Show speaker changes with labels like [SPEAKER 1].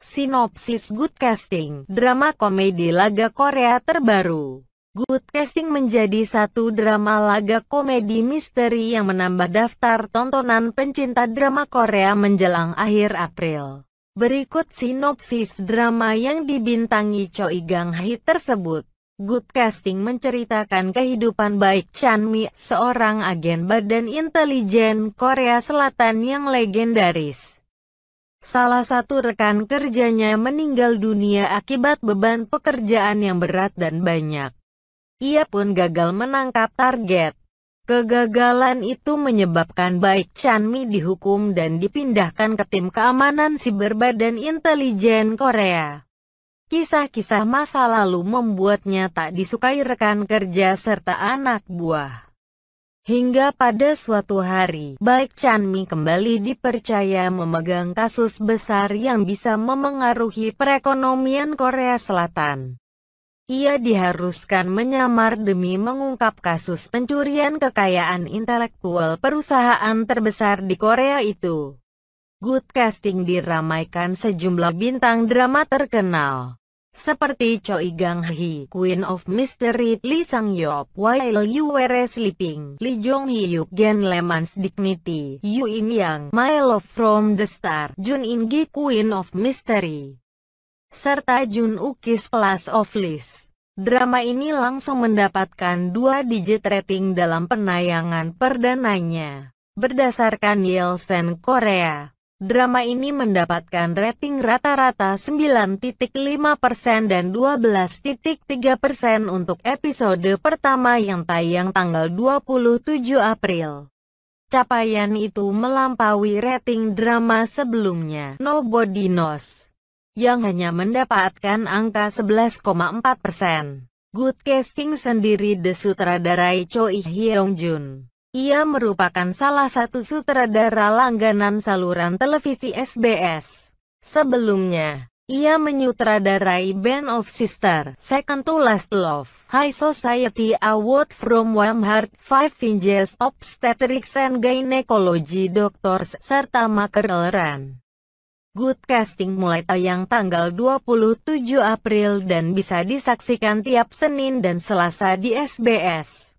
[SPEAKER 1] Sinopsis Good Casting, drama komedi laga Korea terbaru. Good Casting menjadi satu drama laga komedi misteri yang menambah daftar tontonan pencinta drama Korea menjelang akhir April. Berikut sinopsis drama yang dibintangi Choi Gang Hee tersebut. Good Casting menceritakan kehidupan baik Chan Mi, seorang agen badan intelijen Korea Selatan yang legendaris. Salah satu rekan kerjanya meninggal dunia akibat beban pekerjaan yang berat dan banyak. Ia pun gagal menangkap target. Kegagalan itu menyebabkan baik Chanmi dihukum dan dipindahkan ke tim keamanan siber Badan Intelijen Korea. Kisah-kisah masa lalu membuatnya tak disukai rekan kerja serta anak buah. Hingga pada suatu hari, Baik Chanmi kembali dipercaya memegang kasus besar yang bisa memengaruhi perekonomian Korea Selatan. Ia diharuskan menyamar demi mengungkap kasus pencurian kekayaan intelektual perusahaan terbesar di Korea itu. Good casting diramaikan sejumlah bintang drama terkenal. Seperti Choi Gang Hee, Queen of Mystery, Lee Sang Yop, While You Were Sleeping, Lee Jong Hyuk, Gen Leman's Dignity, Yu Im Yang, My Love From the Star, Jun In Gi, Queen of Mystery, serta Jun Ukis Class of List. Drama ini langsung mendapatkan dua digit rating dalam penayangan perdananya, berdasarkan Nielsen Korea. Drama ini mendapatkan rating rata-rata 9.5% dan 12.3% untuk episode pertama yang tayang tanggal 27 April. Capaian itu melampaui rating drama sebelumnya, Nobody Knows, yang hanya mendapatkan angka 11,4%. Good casting sendiri The Sutradarai Choi Hyung Jun ia merupakan salah satu sutradara langganan saluran televisi SBS. Sebelumnya, ia menyutradarai Band of Sister, Second to Last Love, High Society Award from Warm Heart, Five Fingers Obstetrics and Gynecology Doctors, serta Mackerel Run. Good Casting mulai tayang tanggal 27 April dan bisa disaksikan tiap Senin dan Selasa di SBS.